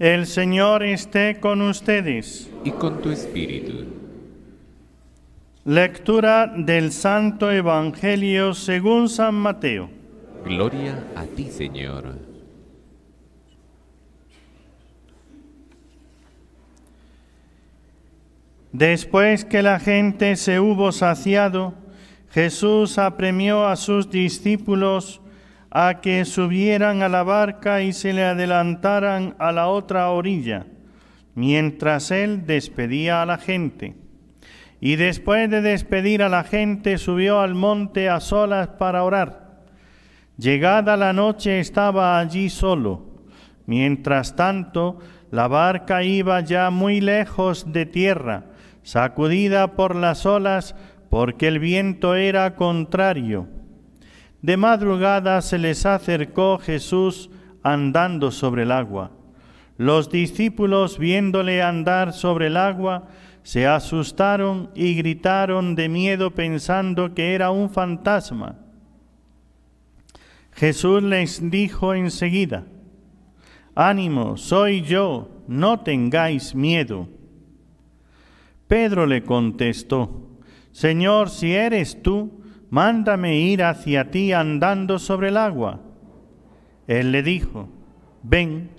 El Señor esté con ustedes. Y con tu espíritu. Lectura del Santo Evangelio según San Mateo. Gloria a ti, Señor. Después que la gente se hubo saciado, Jesús apremió a sus discípulos a que subieran a la barca y se le adelantaran a la otra orilla, mientras él despedía a la gente. Y después de despedir a la gente, subió al monte a solas para orar. Llegada la noche estaba allí solo. Mientras tanto, la barca iba ya muy lejos de tierra, sacudida por las olas, porque el viento era contrario. De madrugada se les acercó Jesús andando sobre el agua. Los discípulos, viéndole andar sobre el agua, se asustaron y gritaron de miedo pensando que era un fantasma. Jesús les dijo enseguida, Ánimo, soy yo, no tengáis miedo. Pedro le contestó, Señor, si eres tú, mándame ir hacia ti andando sobre el agua. Él le dijo, ven.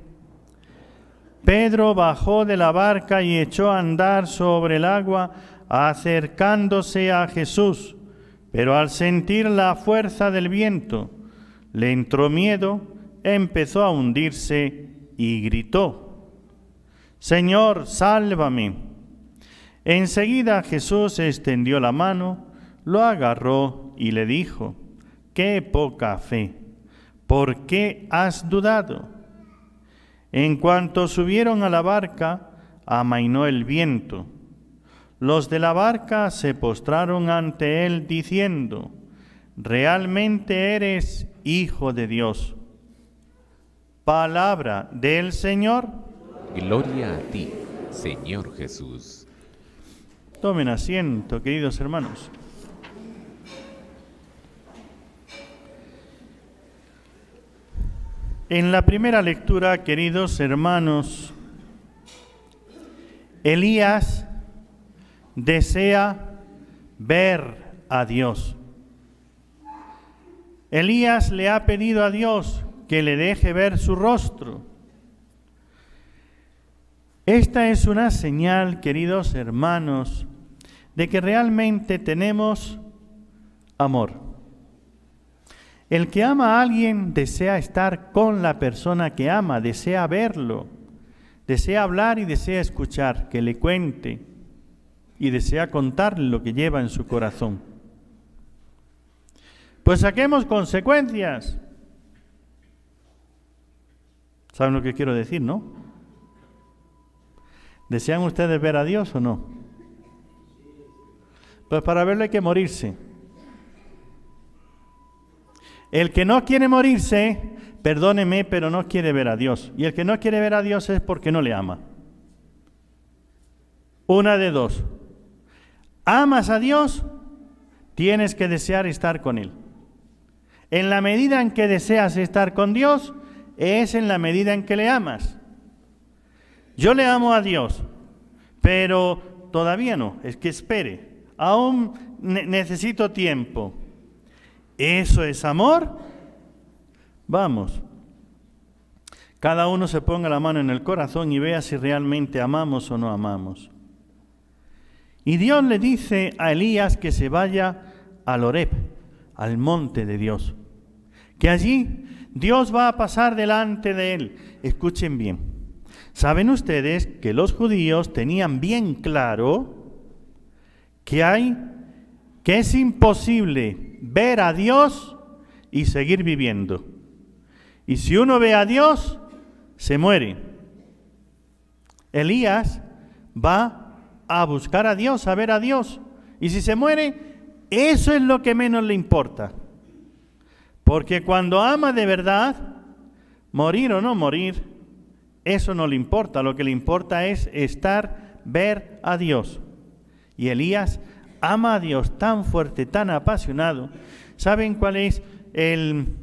Pedro bajó de la barca y echó a andar sobre el agua, acercándose a Jesús, pero al sentir la fuerza del viento, le entró miedo, empezó a hundirse y gritó, Señor, sálvame. Enseguida Jesús extendió la mano, lo agarró y le dijo, qué poca fe, ¿por qué has dudado? En cuanto subieron a la barca, amainó el viento. Los de la barca se postraron ante él diciendo, realmente eres hijo de Dios. Palabra del Señor. Gloria a ti, Señor Jesús. Tomen asiento, queridos hermanos. En la primera lectura, queridos hermanos, Elías desea ver a Dios. Elías le ha pedido a Dios que le deje ver su rostro. Esta es una señal, queridos hermanos, de que realmente tenemos amor. El que ama a alguien desea estar con la persona que ama, desea verlo, desea hablar y desea escuchar, que le cuente y desea contarle lo que lleva en su corazón. Pues saquemos consecuencias. ¿Saben lo que quiero decir, no? ¿Desean ustedes ver a Dios o no? Pues para verlo hay que morirse. El que no quiere morirse, perdóneme, pero no quiere ver a Dios. Y el que no quiere ver a Dios es porque no le ama. Una de dos. Amas a Dios, tienes que desear estar con Él. En la medida en que deseas estar con Dios, es en la medida en que le amas. Yo le amo a Dios, pero todavía no, es que espere. Aún necesito tiempo. ¿Eso es amor? Vamos. Cada uno se ponga la mano en el corazón y vea si realmente amamos o no amamos. Y Dios le dice a Elías que se vaya al Horeb, al monte de Dios. Que allí Dios va a pasar delante de él. Escuchen bien. Saben ustedes que los judíos tenían bien claro que hay es imposible ver a Dios y seguir viviendo. Y si uno ve a Dios, se muere. Elías va a buscar a Dios, a ver a Dios. Y si se muere, eso es lo que menos le importa. Porque cuando ama de verdad, morir o no morir, eso no le importa. Lo que le importa es estar, ver a Dios. Y Elías ama a Dios tan fuerte, tan apasionado, ¿saben cuál es el,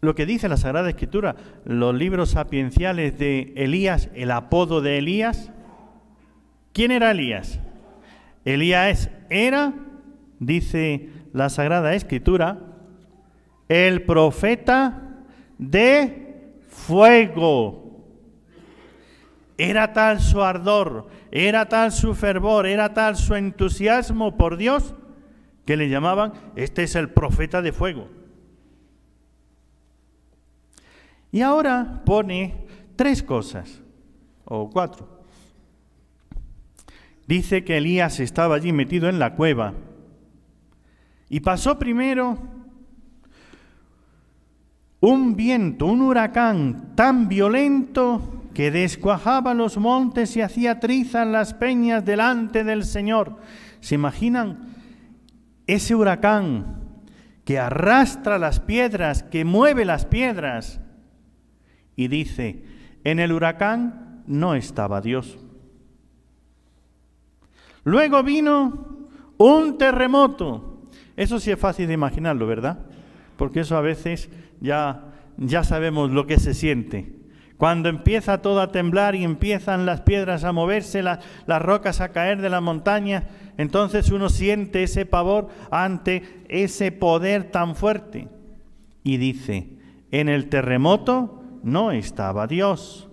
lo que dice la Sagrada Escritura? Los libros sapienciales de Elías, el apodo de Elías. ¿Quién era Elías? Elías era, dice la Sagrada Escritura, el profeta de fuego. Era tal su ardor, era tal su fervor, era tal su entusiasmo por Dios, que le llamaban, este es el profeta de fuego. Y ahora pone tres cosas, o cuatro. Dice que Elías estaba allí metido en la cueva. Y pasó primero un viento, un huracán tan violento que descuajaba los montes y hacía trizas las peñas delante del Señor. ¿Se imaginan ese huracán que arrastra las piedras, que mueve las piedras? Y dice, en el huracán no estaba Dios. Luego vino un terremoto. Eso sí es fácil de imaginarlo, ¿verdad? Porque eso a veces ya, ya sabemos lo que se siente. Cuando empieza todo a temblar y empiezan las piedras a moverse, las, las rocas a caer de la montaña, entonces uno siente ese pavor ante ese poder tan fuerte. Y dice, en el terremoto no estaba Dios.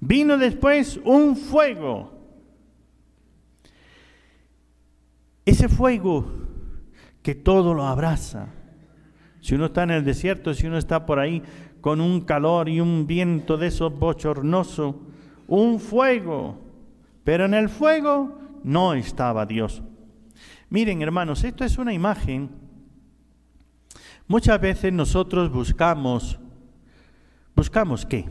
Vino después un fuego. Ese fuego que todo lo abraza. Si uno está en el desierto, si uno está por ahí, con un calor y un viento de esos bochornoso, un fuego, pero en el fuego no estaba Dios. Miren, hermanos, esto es una imagen. Muchas veces nosotros buscamos, buscamos qué?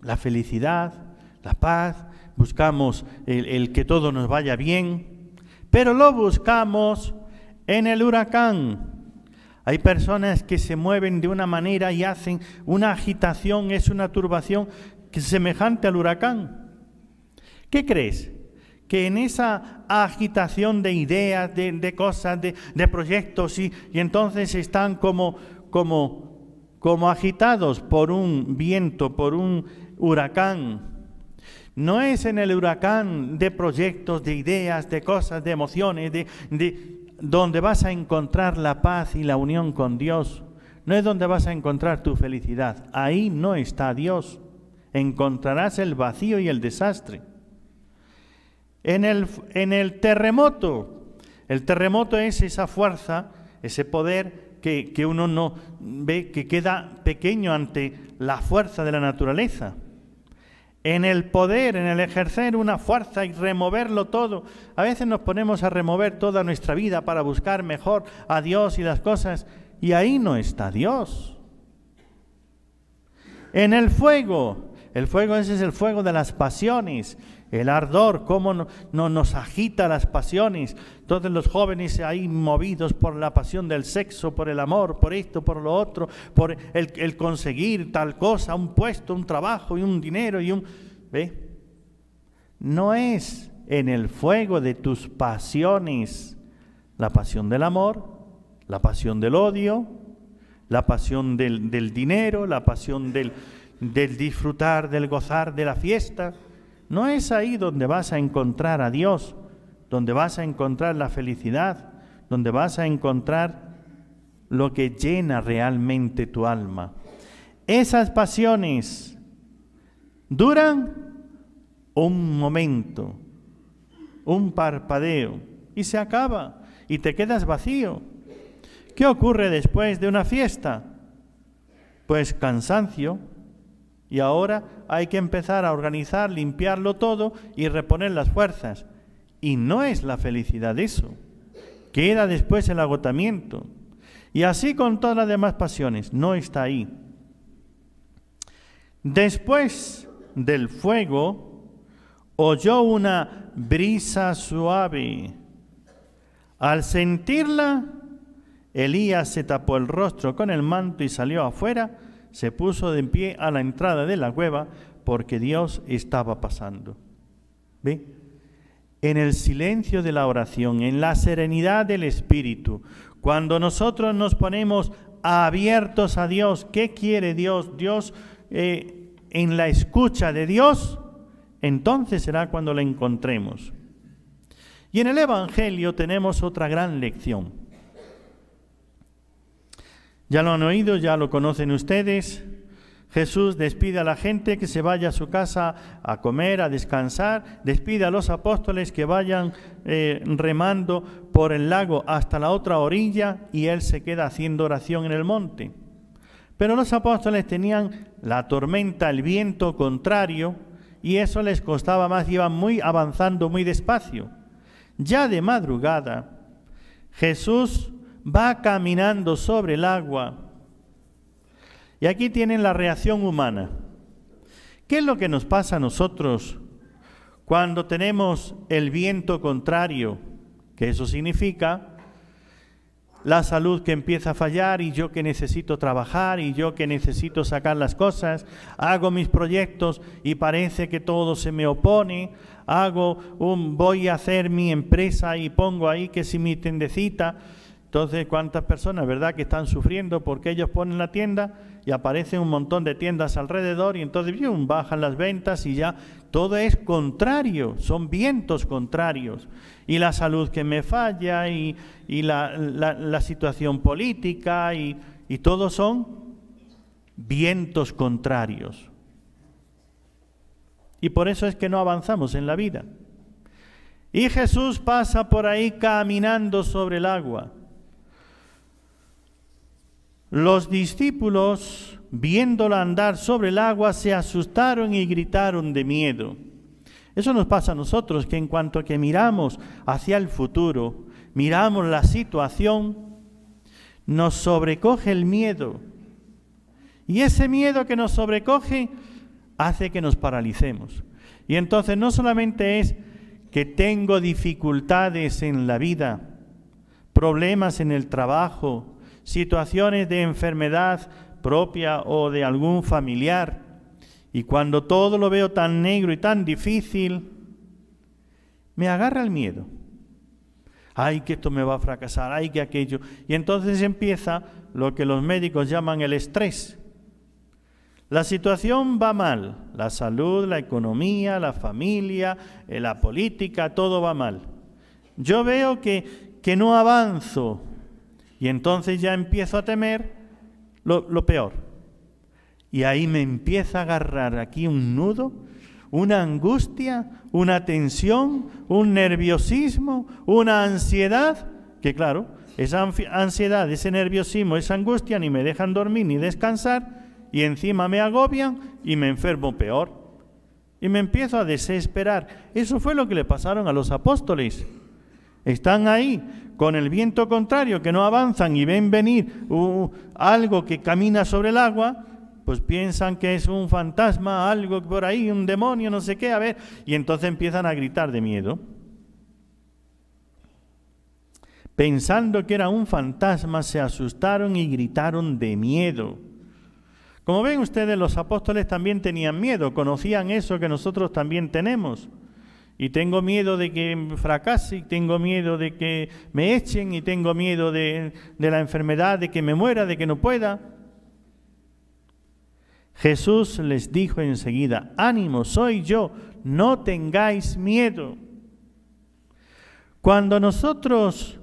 La felicidad, la paz, buscamos el, el que todo nos vaya bien, pero lo buscamos en el huracán, hay personas que se mueven de una manera y hacen una agitación, es una turbación semejante al huracán. ¿Qué crees? Que en esa agitación de ideas, de, cosas, de, proyectos, y, entonces están como, como, como agitados por un viento, por un huracán, no es en el huracán de proyectos, de ideas, de cosas, de emociones, de, de, donde vas a encontrar la paz y la unión con Dios, no es donde vas a encontrar tu felicidad. Ahí no está Dios. Encontrarás el vacío y el desastre. En el, terremoto, el terremoto es esa fuerza, ese poder que, que uno no ve, que queda pequeño ante la fuerza de la naturaleza en el poder, en el ejercer una fuerza y removerlo todo. A veces nos ponemos a remover toda nuestra vida para buscar mejor a Dios y las cosas, y ahí no está Dios. En el fuego, el fuego ese es el fuego de las pasiones, el ardor, cómo no, nos agita las pasiones. Todos los jóvenes ahí movidos por la pasión del sexo, por el amor, por esto, por lo otro, por el, conseguir tal cosa, un puesto, un trabajo y un dinero y un... ¿Ve? No es en el fuego de tus pasiones la pasión del amor, la pasión del odio, la pasión del, dinero, la pasión del disfrutar, del gozar de la fiesta no es ahí donde vas a encontrar a Dios, donde vas a encontrar la felicidad, donde vas a encontrar lo que llena realmente tu alma. Esas pasiones duran un momento, un parpadeo, y se acaba, y te quedas vacío. ¿Qué ocurre después de una fiesta? Pues cansancio, y ahora hay que empezar a organizar, limpiarlo todo y reponer las fuerzas. Y no es la felicidad eso. Queda después el agotamiento. Y así con todas las demás pasiones, no está ahí. Después del fuego, oyó una brisa suave. Al sentirla, Elías se tapó el rostro con el manto y salió afuera se puso de pie a la entrada de la cueva porque Dios estaba pasando. ¿Ve? En el silencio de la oración, en la serenidad del Espíritu, cuando nosotros nos ponemos abiertos a Dios, ¿qué quiere Dios? Dios eh, en la escucha de Dios, entonces será cuando la encontremos. Y en el Evangelio tenemos otra gran lección. Ya lo han oído, ya lo conocen ustedes. Jesús despide a la gente que se vaya a su casa a comer, a descansar, despide a los apóstoles que vayan eh, remando por el lago hasta la otra orilla y él se queda haciendo oración en el monte. Pero los apóstoles tenían la tormenta, el viento contrario y eso les costaba más, iban muy avanzando muy despacio. Ya de madrugada, Jesús va caminando sobre el agua. Y aquí tienen la reacción humana. ¿Qué es lo que nos pasa a nosotros cuando tenemos el viento contrario? Que eso significa la salud que empieza a fallar y yo que necesito trabajar y yo que necesito sacar las cosas, hago mis proyectos y parece que todo se me opone, hago un voy a hacer mi empresa y pongo ahí que si mi tendecita, entonces, ¿cuántas personas, verdad, que están sufriendo porque ellos ponen la tienda y aparecen un montón de tiendas alrededor y entonces bajan las ventas y ya todo es contrario, son vientos contrarios. Y la salud que me falla y, la, situación política y, y todo son vientos contrarios. Y por eso es que no avanzamos en la vida. Y Jesús pasa por ahí caminando sobre el agua. Los discípulos, viéndola andar sobre el agua, se asustaron y gritaron de miedo. Eso nos pasa a nosotros, que en cuanto que miramos hacia el futuro, miramos la situación, nos sobrecoge el miedo. Y ese miedo que nos sobrecoge hace que nos paralicemos. Y entonces no solamente es que tengo dificultades en la vida, problemas en el trabajo, situaciones de enfermedad propia o de algún familiar. Y cuando todo lo veo tan negro y tan difícil, me agarra el miedo. Ay, que esto me va a fracasar, ay, que aquello. Y entonces empieza lo que los médicos llaman el estrés. La situación va mal, la salud, la economía, la familia, eh, la política, todo va mal. Yo veo que, que no avanzo, y entonces ya empiezo a temer lo, peor. Y ahí me empieza a agarrar aquí un nudo, una angustia, una tensión, un nerviosismo, una ansiedad, que claro, esa ansiedad, ese nerviosismo, esa angustia ni me dejan dormir ni descansar y encima me agobian y me enfermo peor. Y me empiezo a desesperar. Eso fue lo que le pasaron a los apóstoles. Están ahí con el viento contrario, que no avanzan y ven venir uh, algo que camina sobre el agua, pues piensan que es un fantasma, algo por ahí, un demonio, no sé qué, a ver, y entonces empiezan a gritar de miedo. Pensando que era un fantasma, se asustaron y gritaron de miedo. Como ven ustedes, los apóstoles también tenían miedo, conocían eso que nosotros también tenemos. Y tengo miedo de que fracase, y tengo miedo de que me echen, y tengo miedo de, la enfermedad, de que me muera, de que no pueda. Jesús les dijo enseguida, ánimo, soy yo, no tengáis miedo. Cuando nosotros,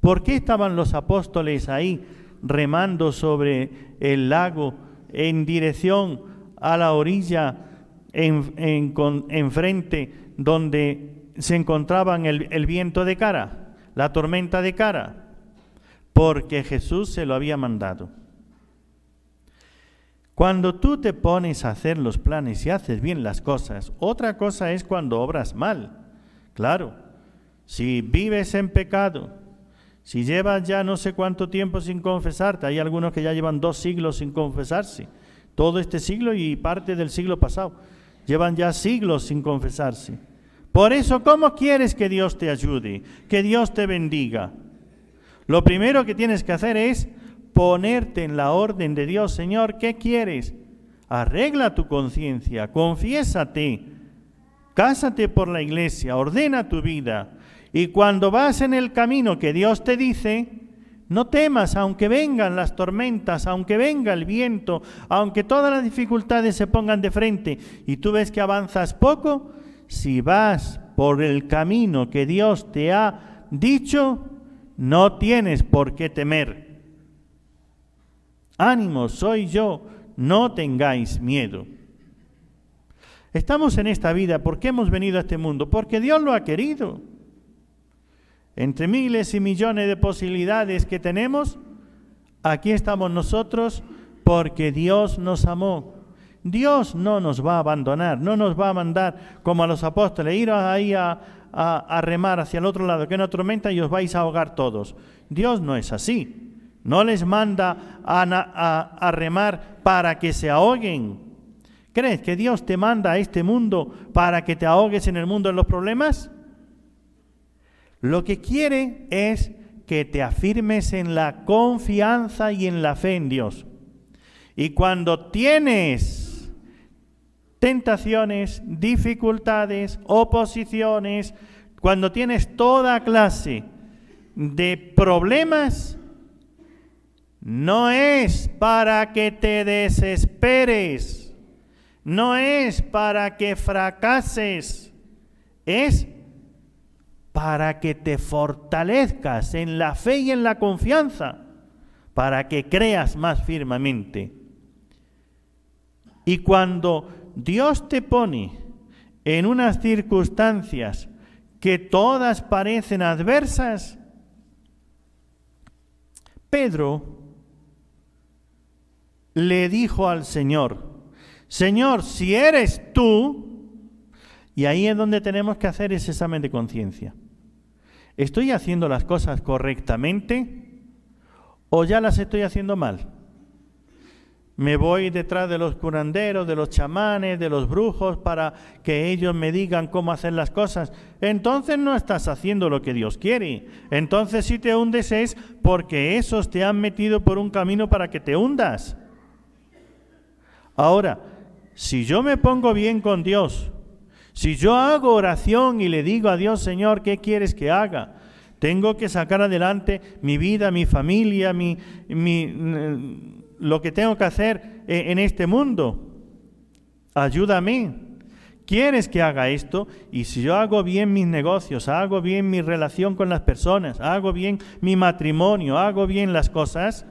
¿por qué estaban los apóstoles ahí remando sobre el lago en dirección a la orilla, en, en, enfrente donde se encontraban el, viento de cara, la tormenta de cara, porque Jesús se lo había mandado. Cuando tú te pones a hacer los planes y haces bien las cosas, otra cosa es cuando obras mal. Claro, si vives en pecado, si llevas ya no sé cuánto tiempo sin confesarte, hay algunos que ya llevan dos siglos sin confesarse, todo este siglo y parte del siglo pasado Llevan ya siglos sin confesarse. Por eso, ¿cómo quieres que Dios te ayude? Que Dios te bendiga. Lo primero que tienes que hacer es ponerte en la orden de Dios. Señor, ¿qué quieres? Arregla tu conciencia, confiésate, cásate por la iglesia, ordena tu vida. Y cuando vas en el camino que Dios te dice, no temas, aunque vengan las tormentas, aunque venga el viento, aunque todas las dificultades se pongan de frente y tú ves que avanzas poco, si vas por el camino que Dios te ha dicho, no tienes por qué temer. Ánimo, soy yo, no tengáis miedo. Estamos en esta vida porque hemos venido a este mundo, porque Dios lo ha querido entre miles y millones de posibilidades que tenemos, aquí estamos nosotros porque Dios nos amó. Dios no nos va a abandonar, no nos va a mandar como a los apóstoles, ir ahí a, remar hacia el otro lado, que una tormenta y os vais a ahogar todos. Dios no es así. No les manda a, a, remar para que se ahoguen. ¿Crees que Dios te manda a este mundo para que te ahogues en el mundo de los problemas? Lo que quiere es que te afirmes en la confianza y en la fe en Dios. Y cuando tienes tentaciones, dificultades, oposiciones, cuando tienes toda clase de problemas, no es para que te desesperes, no es para que fracases, es para que te fortalezcas en la fe y en la confianza, para que creas más firmemente. Y cuando Dios te pone en unas circunstancias que todas parecen adversas, Pedro le dijo al Señor, Señor, si eres tú, y ahí es donde tenemos que hacer ese examen de conciencia. ¿Estoy haciendo las cosas correctamente o ya las estoy haciendo mal? Me voy detrás de los curanderos, de los chamanes, de los brujos para que ellos me digan cómo hacer las cosas. Entonces no estás haciendo lo que Dios quiere. Entonces si te hundes es porque esos te han metido por un camino para que te hundas. Ahora, si yo me pongo bien con Dios, si yo hago oración y le digo a Dios, Señor, ¿qué quieres que haga? Tengo que sacar adelante mi vida, mi familia, mi, mm, lo que tengo que hacer eh, en este mundo. Ayúdame. ¿Quieres que haga esto? Y si yo hago bien mis negocios, hago bien mi relación con las personas, hago bien mi matrimonio, hago bien las cosas,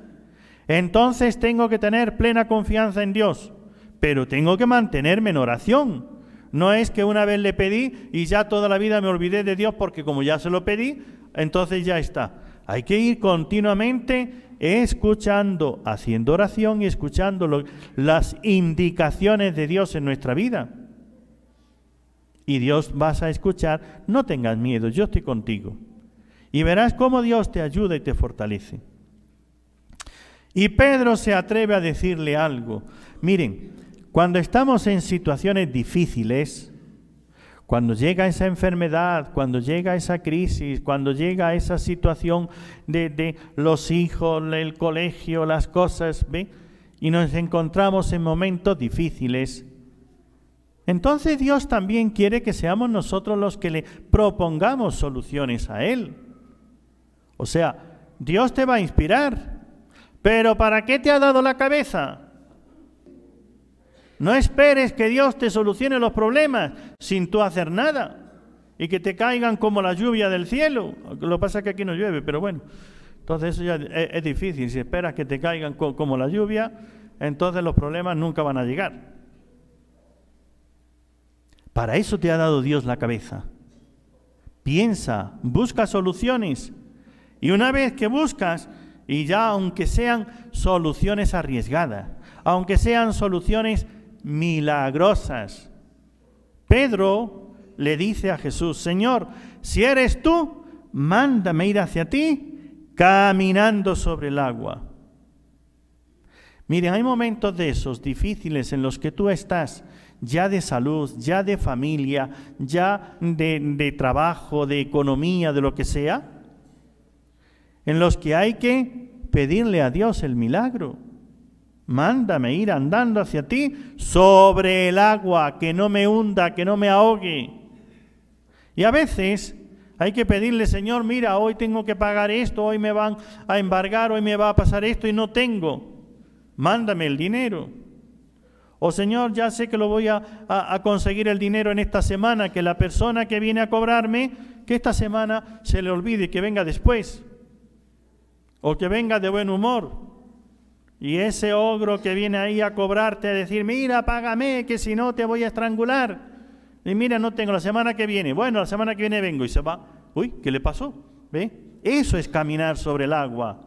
entonces tengo que tener plena confianza en Dios, pero tengo que mantenerme en oración. No es que una vez le pedí y ya toda la vida me olvidé de Dios porque como ya se lo pedí, entonces ya está. Hay que ir continuamente escuchando, haciendo oración y escuchando las indicaciones de Dios en nuestra vida. Y Dios vas a escuchar, no tengas miedo, yo estoy contigo. Y verás cómo Dios te ayuda y te fortalece. Y Pedro se atreve a decirle algo. Miren, cuando estamos en situaciones difíciles, cuando llega esa enfermedad, cuando llega esa crisis, cuando llega esa situación de, los hijos, el colegio, las cosas, y nos encontramos en momentos difíciles, entonces Dios también quiere que seamos nosotros los que le propongamos soluciones a Él. O sea, Dios te va a inspirar, pero ¿para qué te ha dado la cabeza? No esperes que Dios te solucione los problemas sin tú hacer nada y que te caigan como la lluvia del cielo. Lo que pasa es que aquí no llueve, pero bueno. Entonces eso ya es, difícil. Si esperas que te caigan como la lluvia, entonces los problemas nunca van a llegar. Para eso te ha dado Dios la cabeza. Piensa, busca soluciones. Y una vez que buscas, y ya aunque sean soluciones arriesgadas, aunque sean soluciones milagrosas. Pedro le dice a Jesús, Señor, si eres tú, mándame ir hacia ti caminando sobre el agua. Miren, hay momentos de esos difíciles en los que tú estás ya de salud, ya de familia, ya de, de trabajo, de economía, de lo que sea, en los que hay que pedirle a Dios el milagro. Mándame ir andando hacia ti sobre el agua, que no me hunda, que no me ahogue. Y a veces hay que pedirle, Señor, mira, hoy tengo que pagar esto, hoy me van a embargar, hoy me va a pasar esto y no tengo. Mándame el dinero. O Señor, ya sé que lo voy a, conseguir el dinero en esta semana, que la persona que viene a cobrarme, que esta semana se le olvide, y que venga después. O que venga de buen humor. Y ese ogro que viene ahí a cobrarte, a decir, mira, págame, que si no te voy a estrangular. Y mira, no tengo la semana que viene. Bueno, la semana que viene vengo y se va. Uy, ¿qué le pasó? ¿Ve? Eso es caminar sobre el agua.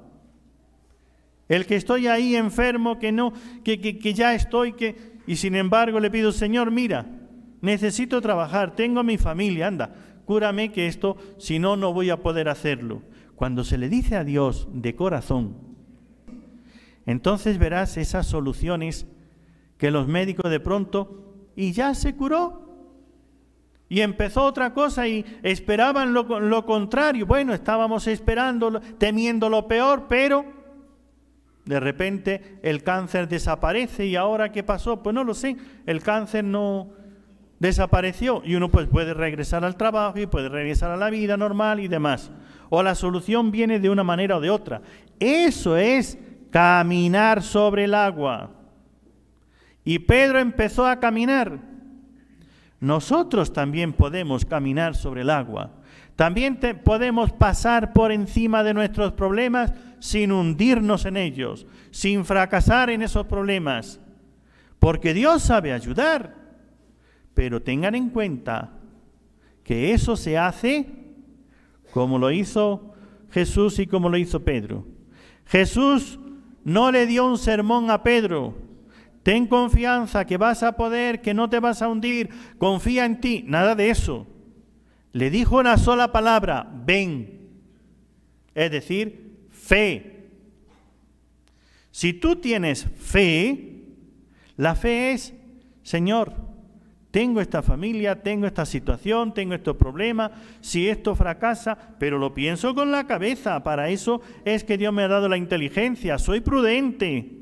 El que estoy ahí enfermo, que no, que, que, ya estoy, que... Y sin embargo le pido, Señor, mira, necesito trabajar, tengo a mi familia, anda, cúrame que esto, si no, no voy a poder hacerlo. Cuando se le dice a Dios de corazón, entonces verás esas soluciones que los médicos de pronto, y ya se curó. Y empezó otra cosa y esperaban lo, contrario. Bueno, estábamos esperando, temiendo lo peor, pero de repente el cáncer desaparece y ahora qué pasó? Pues no lo sé, el cáncer no desapareció y uno pues puede regresar al trabajo y puede regresar a la vida normal y demás. O la solución viene de una manera o de otra. Eso es caminar sobre el agua. Y Pedro empezó a caminar. Nosotros también podemos caminar sobre el agua. También podemos pasar por encima de nuestros problemas sin hundirnos en ellos, sin fracasar en esos problemas. Porque Dios sabe ayudar. Pero tengan en cuenta que eso se hace como lo hizo Jesús y como lo hizo Pedro. Jesús no le dio un sermón a Pedro. Ten confianza que vas a poder, que no te vas a hundir, confía en ti, nada de eso. Le dijo una sola palabra, ven, es decir, fe. Si tú tienes fe, la fe es, Señor, tengo esta familia, tengo esta situación, tengo estos problemas, si esto fracasa, pero lo pienso con la cabeza, para eso es que Dios me ha dado la inteligencia, soy prudente,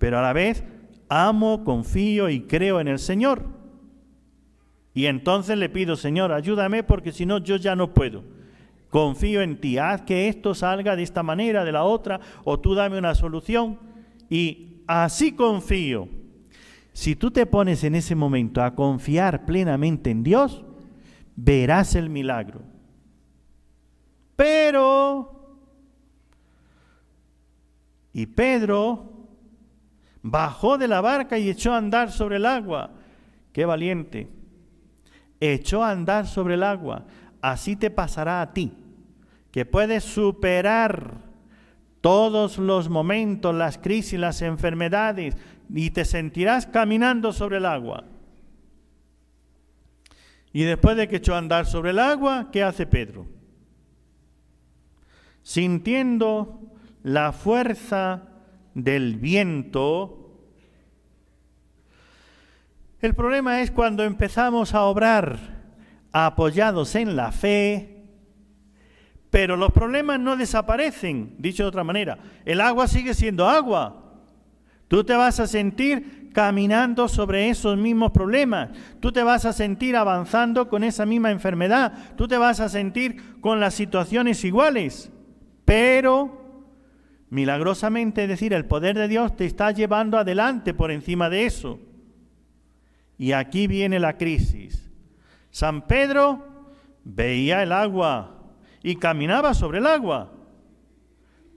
pero a la vez amo, confío y creo en el Señor. Y entonces le pido, Señor, ayúdame porque si no yo ya no puedo. Confío en ti, haz que esto salga de esta manera, de la otra, o tú dame una solución. Y así confío si tú te pones en ese momento a confiar plenamente en Dios, verás el milagro. Pero, y Pedro bajó de la barca y echó a andar sobre el agua. Qué valiente. Echó a andar sobre el agua. Así te pasará a ti, que puedes superar todos los momentos, las crisis, las enfermedades, y te sentirás caminando sobre el agua. Y después de que echó a andar sobre el agua, ¿qué hace Pedro? Sintiendo la fuerza del viento, el problema es cuando empezamos a obrar apoyados en la fe, pero los problemas no desaparecen, dicho de otra manera, el agua sigue siendo agua, Tú te vas a sentir caminando sobre esos mismos problemas. Tú te vas a sentir avanzando con esa misma enfermedad. Tú te vas a sentir con las situaciones iguales. Pero, milagrosamente, es decir, el poder de Dios te está llevando adelante por encima de eso. Y aquí viene la crisis. San Pedro veía el agua y caminaba sobre el agua.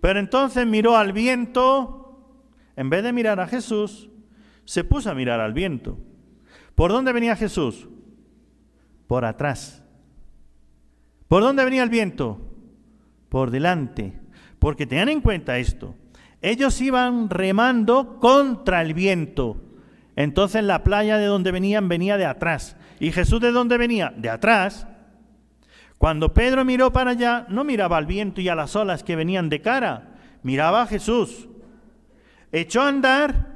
Pero entonces miró al viento en vez de mirar a Jesús, se puso a mirar al viento. ¿Por dónde venía Jesús? Por atrás. ¿Por dónde venía el viento? Por delante. Porque tengan en cuenta esto. Ellos iban remando contra el viento. Entonces la playa de donde venían venía de atrás. ¿Y Jesús de dónde venía? De atrás. Cuando Pedro miró para allá, no miraba al viento y a las olas que venían de cara, miraba a Jesús echó a andar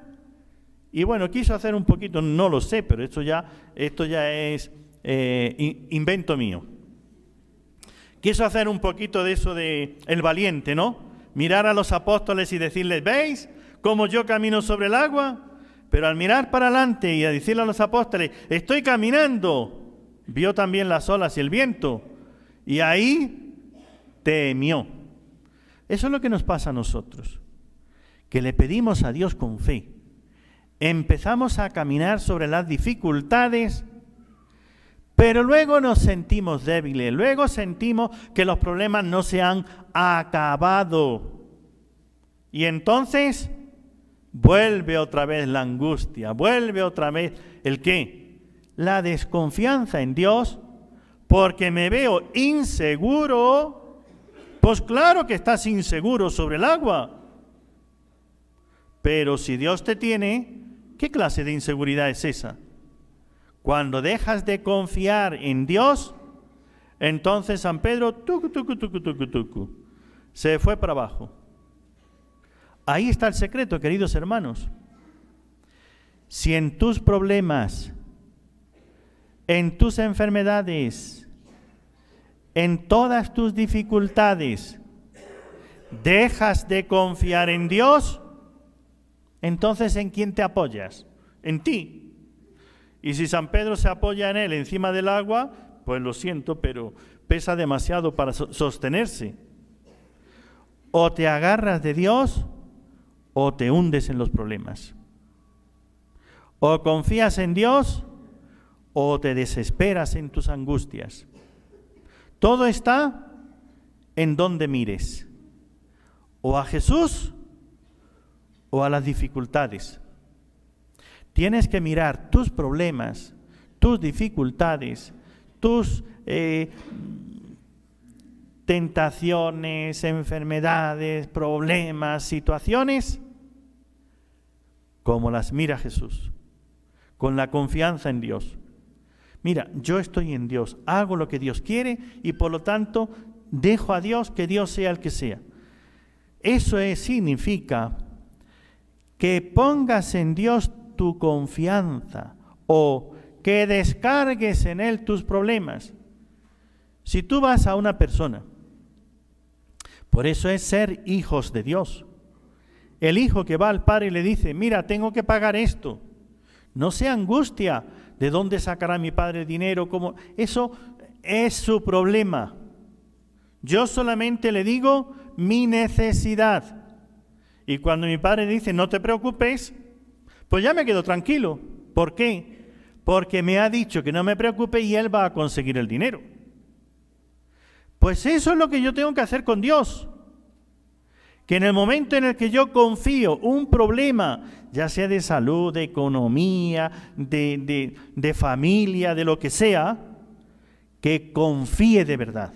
y bueno, quiso hacer un poquito, no lo sé, pero esto ya, esto ya es eh, invento mío. Quiso hacer un poquito de eso de el valiente, ¿no? Mirar a los apóstoles y decirles, ¿veis cómo yo camino sobre el agua? Pero al mirar para adelante y a decirle a los apóstoles, estoy caminando, vio también las olas y el viento. Y ahí temió. Eso es lo que nos pasa a nosotros le pedimos a Dios con fe, empezamos a caminar sobre las dificultades, pero luego nos sentimos débiles, luego sentimos que los problemas no se han acabado. Y entonces vuelve otra vez la angustia, vuelve otra vez el qué? La desconfianza en Dios, porque me veo inseguro. Pues claro que estás inseguro sobre el agua. Pero si Dios te tiene, ¿qué clase de inseguridad es esa? Cuando dejas de confiar en Dios, entonces San Pedro se fue para abajo. Ahí está el secreto, queridos hermanos. Si en tus problemas, en tus enfermedades, en todas tus dificultades, dejas de confiar en Dios, entonces ¿en quién te apoyas? En ti. Y si San Pedro se apoya en él encima del agua, pues lo siento, pero pesa demasiado para sostenerse. O te agarras de Dios o te hundes en los problemas. O confías en Dios o te desesperas en tus angustias. Todo está en donde mires. O a Jesús a las dificultades. Tienes que mirar tus problemas, tus dificultades, tus eh, tentaciones, enfermedades, problemas, situaciones, como las mira Jesús, con la confianza en Dios. Mira, yo estoy en Dios, hago lo que Dios quiere y por lo tanto dejo a Dios que Dios sea el que sea. Eso significa que pongas en Dios tu confianza o que descargues en Él tus problemas. Si tú vas a una persona, por eso es ser hijos de Dios. El hijo que va al padre y le dice, mira, tengo que pagar esto. No sea angustia, ¿de dónde sacará mi padre el dinero? como Eso es su problema. Yo solamente le digo mi necesidad. Y cuando mi padre dice, no te preocupes, pues ya me quedo tranquilo. ¿Por qué? Porque me ha dicho que no me preocupe y él va a conseguir el dinero. Pues eso es lo que yo tengo que hacer con Dios. Que en el momento en el que yo confío un problema, ya sea de salud, de economía, de, de familia, de lo que sea, que confíe de verdad.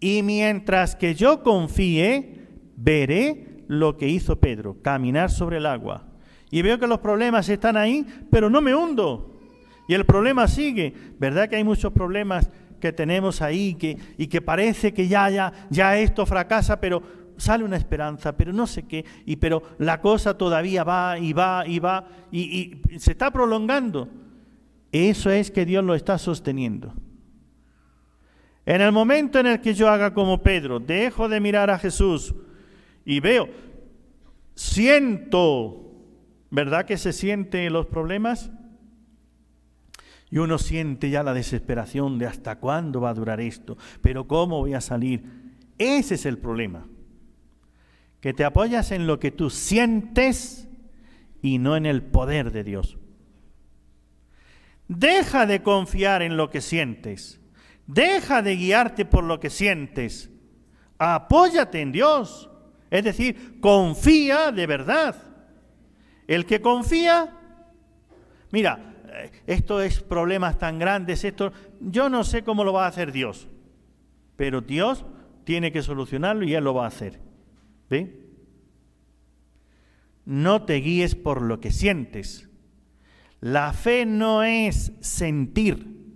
Y mientras que yo confíe, veré lo que hizo Pedro, caminar sobre el agua. Y veo que los problemas están ahí, pero no me hundo. Y el problema sigue. ¿Verdad que hay muchos problemas que tenemos ahí que, y que parece que ya, ya, ya esto fracasa, pero sale una esperanza, pero no sé qué, y pero la cosa todavía va y va y va y, y se está prolongando. Eso es que Dios lo está sosteniendo. En el momento en el que yo haga como Pedro, dejo de mirar a Jesús, y veo, siento, ¿verdad que se sienten los problemas? Y uno siente ya la desesperación de hasta cuándo va a durar esto, pero cómo voy a salir. Ese es el problema. Que te apoyas en lo que tú sientes y no en el poder de Dios. Deja de confiar en lo que sientes. Deja de guiarte por lo que sientes. Apóyate en Dios. Es decir, confía de verdad. El que confía, mira, eh, esto es problemas tan grandes, esto, yo no sé cómo lo va a hacer Dios, pero Dios tiene que solucionarlo y Él lo va a hacer. ¿Ve? No te guíes por lo que sientes. La fe no es sentir.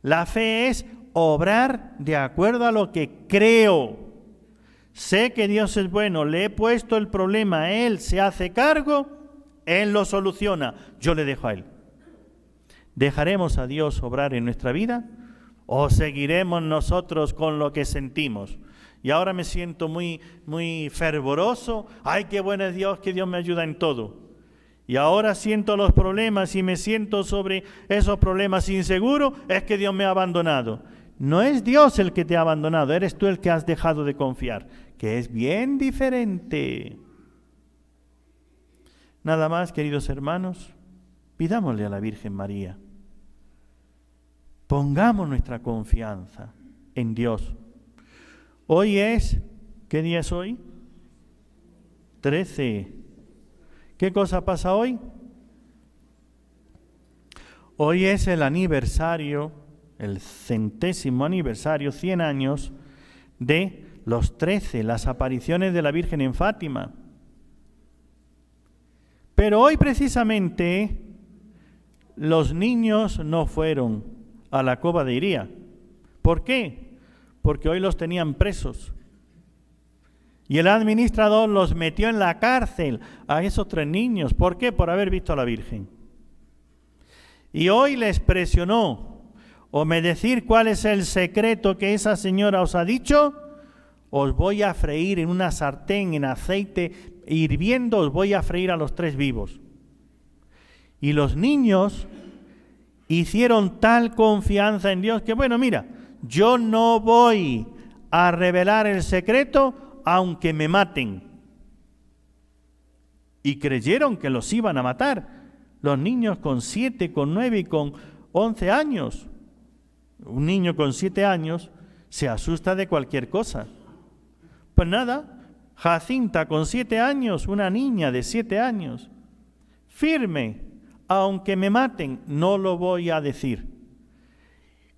La fe es obrar de acuerdo a lo que creo. Sé que Dios es bueno, le he puesto el problema, Él se hace cargo, Él lo soluciona, yo le dejo a Él. ¿Dejaremos a Dios obrar en nuestra vida o seguiremos nosotros con lo que sentimos? Y ahora me siento muy, muy fervoroso, ay, qué bueno es Dios, que Dios me ayuda en todo. Y ahora siento los problemas y me siento sobre esos problemas inseguro, es que Dios me ha abandonado. No es Dios el que te ha abandonado, eres tú el que has dejado de confiar que es bien diferente. Nada más, queridos hermanos, pidámosle a la Virgen María. Pongamos nuestra confianza en Dios. Hoy es, ¿qué día es hoy? Trece. ¿Qué cosa pasa hoy? Hoy es el aniversario, el centésimo aniversario, 100 años de los trece, las apariciones de la Virgen en Fátima. Pero hoy precisamente los niños no fueron a la cova de Iría. ¿Por qué? Porque hoy los tenían presos. Y el administrador los metió en la cárcel a esos tres niños. ¿Por qué? Por haber visto a la Virgen. Y hoy les presionó o me decir cuál es el secreto que esa señora os ha dicho os voy a freír en una sartén en aceite hirviendo, os voy a freír a los tres vivos. Y los niños hicieron tal confianza en Dios que, bueno, mira, yo no voy a revelar el secreto aunque me maten. Y creyeron que los iban a matar. Los niños con siete, con nueve y con once años. Un niño con siete años se asusta de cualquier cosa. Pues nada, Jacinta con siete años, una niña de siete años, firme, aunque me maten, no lo voy a decir.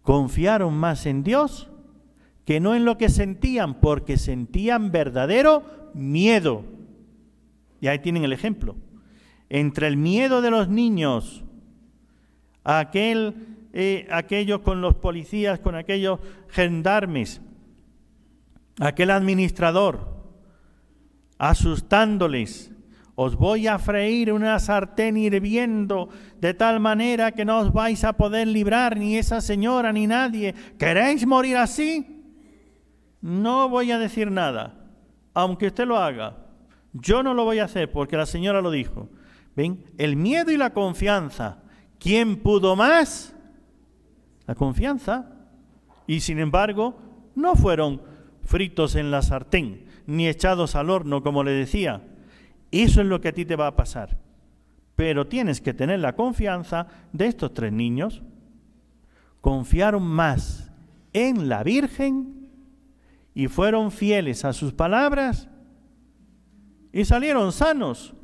Confiaron más en Dios que no en lo que sentían, porque sentían verdadero miedo. Y ahí tienen el ejemplo. Entre el miedo de los niños, aquel, eh, aquellos con los policías, con aquellos gendarmes, aquel administrador, asustándoles, os voy a freír una sartén hirviendo de tal manera que no os vais a poder librar ni esa señora ni nadie. ¿Queréis morir así? No voy a decir nada, aunque usted lo haga. Yo no lo voy a hacer porque la señora lo dijo. ¿Ven? El miedo y la confianza. ¿Quién pudo más? La confianza. Y sin embargo, no fueron fritos en la sartén, ni echados al horno, como le decía. Eso es lo que a ti te va a pasar. Pero tienes que tener la confianza de estos tres niños. Confiaron más en la Virgen y fueron fieles a sus palabras y salieron sanos.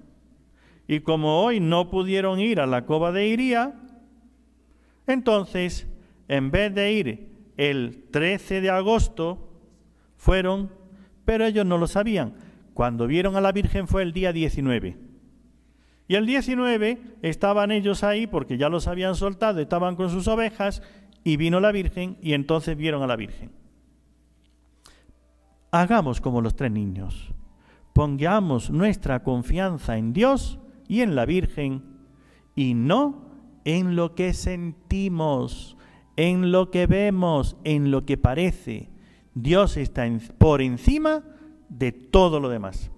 Y como hoy no pudieron ir a la cova de Iría, entonces, en vez de ir el 13 de agosto, fueron, pero ellos no lo sabían. Cuando vieron a la Virgen fue el día 19. Y el 19 estaban ellos ahí porque ya los habían soltado, estaban con sus ovejas y vino la Virgen y entonces vieron a la Virgen. Hagamos como los tres niños. Pongamos nuestra confianza en Dios y en la Virgen y no en lo que sentimos, en lo que vemos, en lo que parece. Dios está por encima de todo lo demás.